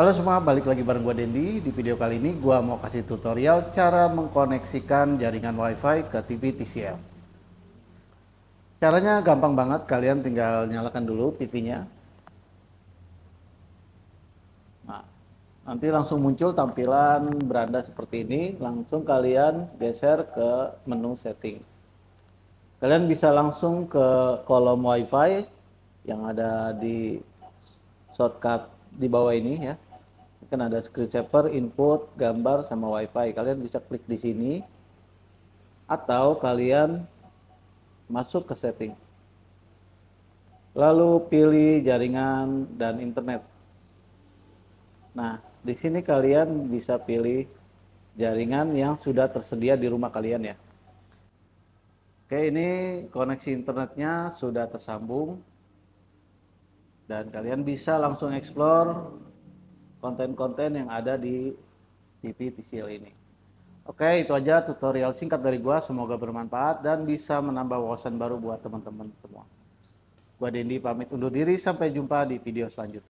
Halo semua, balik lagi bareng gue Dendi. Di video kali ini gue mau kasih tutorial cara mengkoneksikan jaringan WiFi ke TV TCL. Caranya gampang banget, kalian tinggal nyalakan dulu TV-nya. Nah, nanti langsung muncul tampilan beranda seperti ini, langsung kalian geser ke menu setting. Kalian bisa langsung ke kolom WiFi yang ada di shortcut di bawah ini ya kan ada shaper input, gambar, sama wifi. Kalian bisa klik di sini atau kalian masuk ke setting. Lalu pilih jaringan dan internet. Nah, di sini kalian bisa pilih jaringan yang sudah tersedia di rumah kalian ya. Oke, ini koneksi internetnya sudah tersambung dan kalian bisa langsung explore konten-konten yang ada di TV TCL ini. Oke, itu aja tutorial singkat dari gua. Semoga bermanfaat dan bisa menambah wawasan baru buat teman-teman semua. Gua Dendi pamit undur diri. Sampai jumpa di video selanjutnya.